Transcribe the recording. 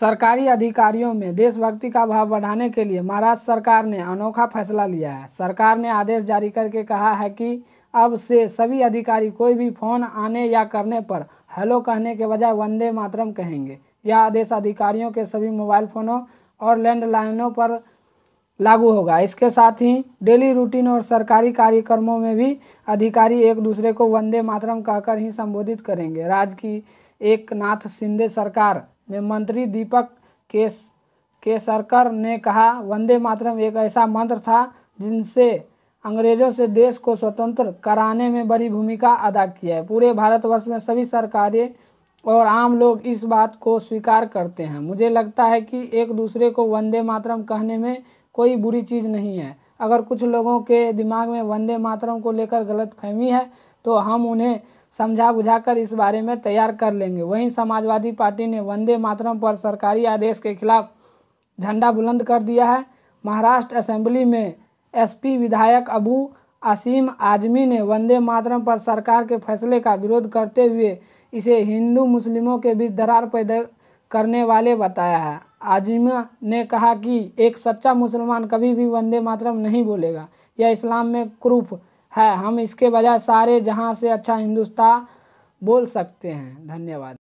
सरकारी अधिकारियों में देशभक्ति का भाव बढ़ाने के लिए महाराष्ट्र सरकार ने अनोखा फैसला लिया है सरकार ने आदेश जारी करके कहा है कि अब से सभी अधिकारी कोई भी फोन आने या करने पर हेलो कहने के बजाय वंदे मातरम कहेंगे यह आदेश अधिकारियों के सभी मोबाइल फोनों और लैंडलाइनों पर लागू होगा इसके साथ ही डेली रूटीन और सरकारी कार्यक्रमों में भी अधिकारी एक दूसरे को वंदे मातरम कहकर ही संबोधित करेंगे राज्य की एक नाथ शिंदे सरकार में मंत्री दीपक केस केसरकर ने कहा वंदे मातरम एक ऐसा मंत्र था जिनसे अंग्रेजों से देश को स्वतंत्र कराने में बड़ी भूमिका अदा किया है पूरे भारतवर्ष में सभी सरकारें और आम लोग इस बात को स्वीकार करते हैं मुझे लगता है कि एक दूसरे को वंदे मातरम कहने में कोई बुरी चीज़ नहीं है अगर कुछ लोगों के दिमाग में वंदे मातरम को लेकर गलत फहमी है तो हम उन्हें समझा बुझाकर इस बारे में तैयार कर लेंगे वहीं समाजवादी पार्टी ने वंदे मातरम पर सरकारी आदेश के खिलाफ झंडा बुलंद कर दिया है महाराष्ट्र असेंबली में एसपी विधायक अबू असीम आजमी ने वंदे मातरम पर सरकार के फैसले का विरोध करते हुए इसे हिंदू मुस्लिमों के बीच दरार पैदा करने वाले बताया है आजिमा ने कहा कि एक सच्चा मुसलमान कभी भी वंदे मातरम नहीं बोलेगा यह इस्लाम में क्रूफ है हम इसके बजाय सारे जहां से अच्छा हिंदुस्तान बोल सकते हैं धन्यवाद